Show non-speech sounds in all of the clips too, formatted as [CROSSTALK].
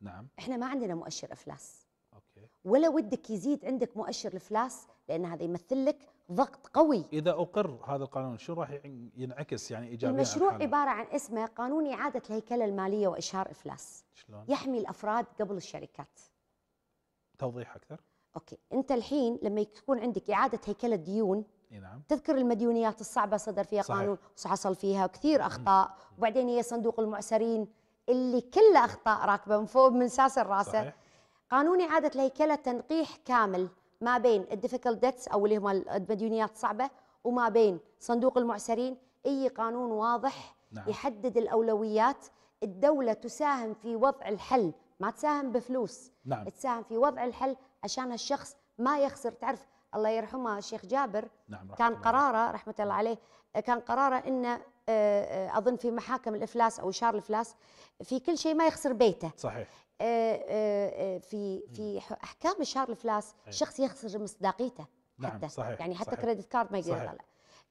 نعم احنا ما عندنا مؤشر افلاس اوكي ولا ودك يزيد عندك مؤشر الافلاس لان هذا يمثل لك ضغط قوي اذا اقر هذا القانون شو راح ينعكس يعني ايجابيا المشروع عباره عن اسمه قانون اعاده الهيكله الماليه واشهار افلاس شلون يحمي الافراد قبل الشركات توضيح اكثر اوكي انت الحين لما يكون عندك اعاده هيكله ديون نعم تذكر المديونيات الصعبه صدر فيها صحيح. قانون وحصل فيها كثير اخطاء وبعدين هي صندوق المعسرين اللي كله اخطاء راكبه من فوق من ساس راسه صحيح. قانون اعاده الهيكله تنقيح كامل ما بين الديفيكولت ديتس او اللي هم المديونيات الصعبه وما بين صندوق المعسرين اي قانون واضح نعم. يحدد الاولويات الدوله تساهم في وضع الحل ما تساهم بفلوس نعم. تساهم في وضع الحل عشان الشخص ما يخسر تعرف الله يرحمه الشيخ جابر نعم كان قراره رحمه الله عليه كان قراره انه آه، آه، أظن في محاكم الإفلاس أو شار الإفلاس في كل شيء ما يخسر بيته صحيح آه، في في احكام شار الافلاس الشخص إيه. يخسر مصداقيته نعم حتى صحيح يعني حتى كريدت كارد ما يقدر يطلع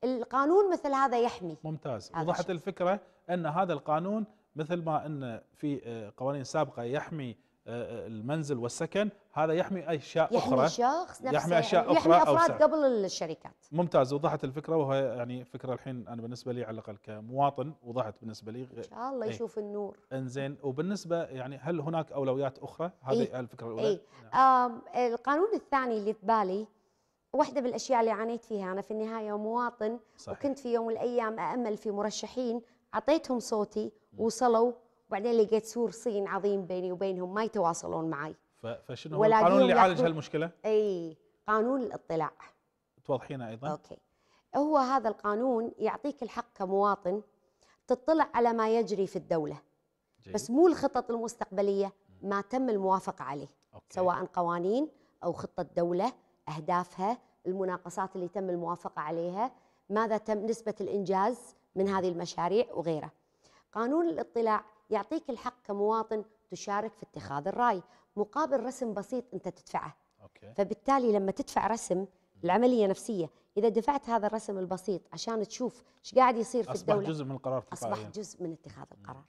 القانون مثل هذا يحمي ممتاز وضحت الفكره ان هذا القانون مثل ما ان في قوانين سابقه يحمي آه، آه، المنزل والسكن هذا يحمي أشياء يحمي أخرى شخص نفسه يحمي أشياء يعني يحمي أخرى يحمي أفراد أوسع. قبل الشركات ممتاز وضحت الفكرة وهي يعني فكرة الحين أنا بالنسبة لي على الأقل كمواطن وضحت بالنسبة لي إن شاء الله إيه. يشوف النور إنزين وبالنسبة يعني هل هناك أولويات أخرى هذه ايه. الفكرة الأولى ايه. نعم. آه القانون الثاني اللي ببالي واحدة من الأشياء اللي عانيت فيها أنا في النهاية مواطن صحيح. وكنت في يوم من الأيام أأمل في مرشحين أعطيتهم صوتي وصلوا وبعدين لقيت سور صين عظيم بيني وبينهم ما يتواصلون معي فشنو هو القانون اللي يعالج هالمشكله؟ اي قانون الاطلاع توضحينا ايضا اوكي هو هذا القانون يعطيك الحق كمواطن تطلع على ما يجري في الدوله جيد. بس مو الخطط المستقبليه ما تم الموافقه عليه أوكي. سواء قوانين او خطه دوله اهدافها المناقصات اللي تم الموافقه عليها ماذا تم نسبه الانجاز من هذه المشاريع وغيره قانون الاطلاع يعطيك الحق كمواطن تشارك في اتخاذ الراي مقابل رسم بسيط انت تدفعه أوكي. فبالتالي لما تدفع رسم العمليه نفسيه اذا دفعت هذا الرسم البسيط عشان تشوف ايش قاعد يصير في أصبح الدوله اصبح جزء من القرار اصبح جزء من اتخاذ القرار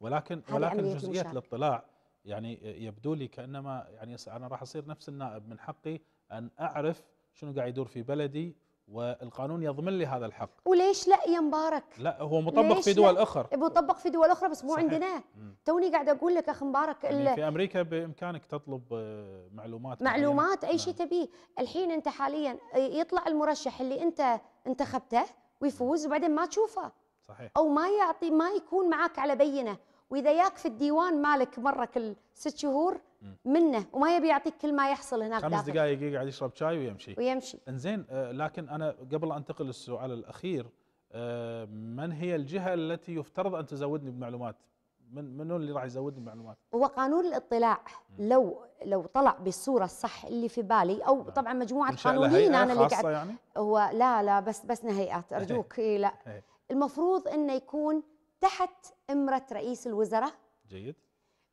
ولكن ولكن جزئيه الاطلاع يعني يبدو لي كانما يعني انا راح اصير نفس النائب من حقي ان اعرف شنو قاعد يدور في بلدي والقانون يضمن لي هذا الحق وليش لا يا مبارك لا هو مطبق في دول اخرى مطبق في دول اخرى بس مو عندنا توني قاعد اقول لك اخ مبارك يعني في امريكا بامكانك تطلب آه، معلومات معلومات اي شيء نعم. تبيه الحين انت حاليا آه، يطلع المرشح اللي انت انتخبته ويفوز وبعدين ما تشوفه صحيح او ما يعطي ما يكون معك على بينه واذا ياك في الديوان مالك مره كل ست شهور منه وما يبي يعطيك كل ما يحصل هناك خمس دقائق يقعد يشرب شاي ويمشي ويمشي انزين آه، لكن انا قبل انتقل للسؤال الاخير آه، من هي الجهه التي يفترض ان تزودني بمعلومات من منو اللي راح يزودني بمعلومات؟ هو قانون الاطلاع لو لو طلع بالصوره الصح اللي في بالي او نعم. طبعا مجموعه قانونيين انا اللي قاعد يعني؟ هو لا لا بس بس هيئات [LAUGHS] ارجوك هي. لا هي. المفروض انه يكون تحت إمرة رئيس الوزراء جيد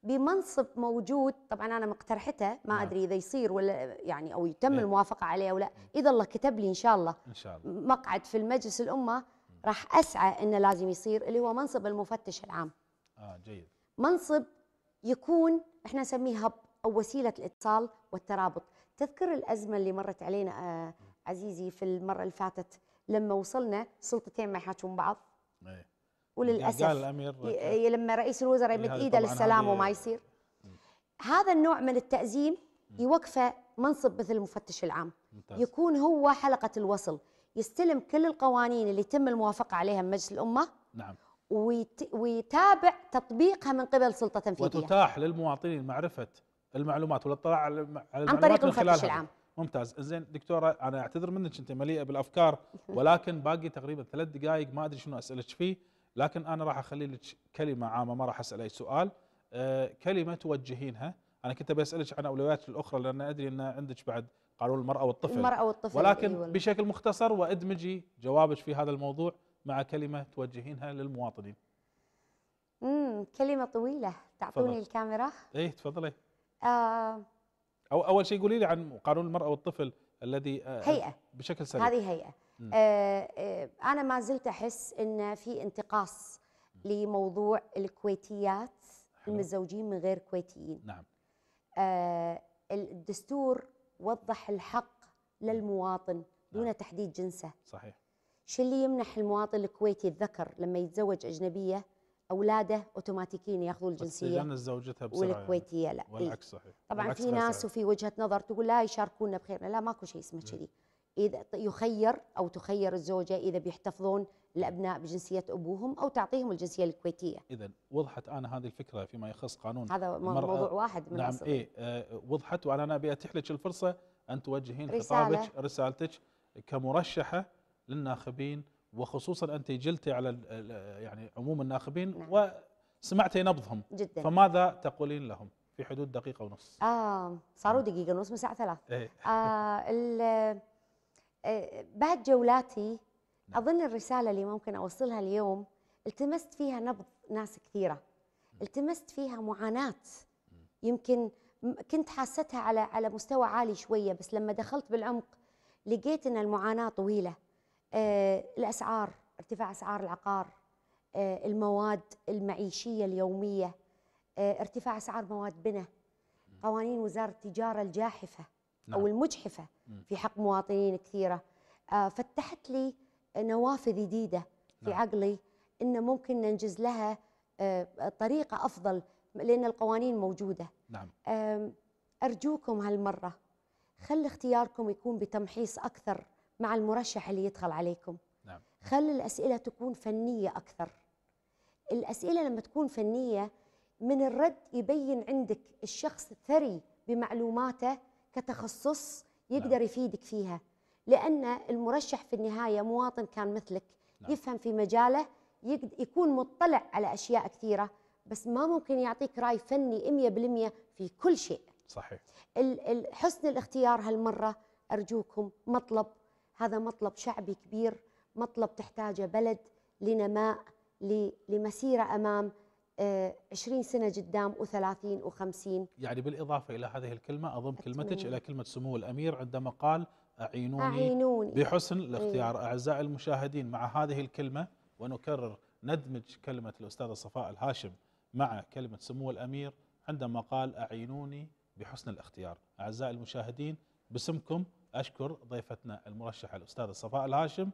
بمنصب موجود طبعا انا مقترحته ما نعم. ادري اذا يصير ولا يعني او يتم نعم. الموافقه عليه او لا نعم. اذا الله كتب لي ان شاء الله ان شاء الله مقعد في المجلس الامه نعم. راح اسعى انه لازم يصير اللي هو منصب المفتش العام اه جيد منصب يكون احنا نسميه هب او وسيله الاتصال والترابط تذكر الازمه اللي مرت علينا آه نعم. عزيزي في المره اللي فاتت لما وصلنا سلطتين ما يحاكون بعض أيه. وللاسف قال الامير لما رئيس الوزراء إيه، يمد ايده للسلام وما يصير هذا النوع من التأزيم يوقفه منصب مثل المفتش العام ممتاز. يكون هو حلقة الوصل يستلم كل القوانين اللي تم الموافقة عليها من مجلس الأمة نعم ويتابع تطبيقها من قبل سلطة تنفيذية وتتاح للمواطنين معرفة المعلومات والاطلاع على المعلومات عن طريق المفتش العام ممتاز زين دكتوره انا اعتذر منك انت مليئه بالافكار ولكن باقي تقريبا ثلاث دقائق ما ادري شنو اسالك فيه لكن انا راح اخلي لك كلمه عامه ما راح اسال اي سؤال آه، كلمه توجهينها انا كنت بسالك عن اولويات الاخرى لان ادري ان عندك بعد قانون المراه والطفل المراه والطفل ولكن أيوة. بشكل مختصر وادمجي جوابك في هذا الموضوع مع كلمه توجهينها للمواطنين امم كلمه طويله تعطوني فضل. الكاميرا ايه تفضلي آه او اول شيء قولي لي عن قانون المراه والطفل الذي آه، هيئه بشكل سريع هذه هيئه آه، آه، انا ما زلت احس ان في انتقاص لموضوع الكويتيات المتزوجين من غير كويتيين نعم آه، الدستور وضح الحق للمواطن دون نعم. تحديد جنسه صحيح شو اللي يمنح المواطن الكويتي الذكر لما يتزوج اجنبيه اولاده اوتوماتيكيا ياخذوا الجنسيه بس زوجتها بسرعه يعني. والكويتيه يعني. لا إيه. والعكس صحيح طبعا في ناس وفي وجهه نظر تقول لا يشاركونا بخيرنا لا ماكو شيء اسمه كذي إذا يخير أو تخير الزوجة إذا بيحتفظون الأبناء بجنسية أبوهم أو تعطيهم الجنسية الكويتية إذا وضحت أنا هذه الفكرة فيما يخص قانون هذا موضوع واحد من نعم إيه آه، وضحت وأنا أنا اتيح لك الفرصة أن توجهين رسالة. خطابك رسالتك كمرشحة للناخبين وخصوصا أنت جلتي على يعني عموم الناخبين نعم. وسمعتي نبضهم جدا فماذا تقولين لهم؟ في حدود دقيقة ونص آه صاروا دقيقة ونص من الساعة ثلاث إيه. آه بعد جولاتي نعم. اظن الرساله اللي ممكن اوصلها اليوم التمست فيها نبض ناس كثيره التمست فيها معاناه يمكن كنت حاستها على على مستوى عالي شويه بس لما دخلت بالعمق لقيت ان المعاناه طويله آه، الاسعار ارتفاع اسعار العقار آه، المواد المعيشيه اليوميه آه، ارتفاع اسعار مواد بناء قوانين وزاره التجاره الجاحفه نعم. او المجحفه في حق مواطنين كثيره آه، فتحت لي نوافذ جديده في نعم. عقلي ان ممكن ننجز لها آه، طريقه افضل لان القوانين موجوده نعم. ارجوكم هالمره خل اختياركم يكون بتمحيص اكثر مع المرشح اللي يدخل عليكم نعم. خل الاسئله تكون فنيه اكثر الاسئله لما تكون فنيه من الرد يبين عندك الشخص ثري بمعلوماته كتخصص يقدر نعم. يفيدك فيها لأن المرشح في النهاية مواطن كان مثلك نعم. يفهم في مجاله يكون مطلع على أشياء كثيرة بس ما ممكن يعطيك رأي فني 100% في كل شيء صحيح حسن الاختيار هالمرة أرجوكم مطلب هذا مطلب شعبي كبير مطلب تحتاجه بلد لنماء لمسيرة أمام 20 آه، سنه قدام و30 و50 يعني بالاضافه الى هذه الكلمه اضم كلمتك الى كلمه سمو الامير عندما قال اعينوني, أعينوني. بحسن الاختيار إيه. اعزائي المشاهدين مع هذه الكلمه ونكرر ندمج كلمه الاستاذه صفاء الهاشم مع كلمه سمو الامير عندما قال اعينوني بحسن الاختيار اعزائي المشاهدين باسمكم اشكر ضيفتنا المرشحه الاستاذه صفاء الهاشم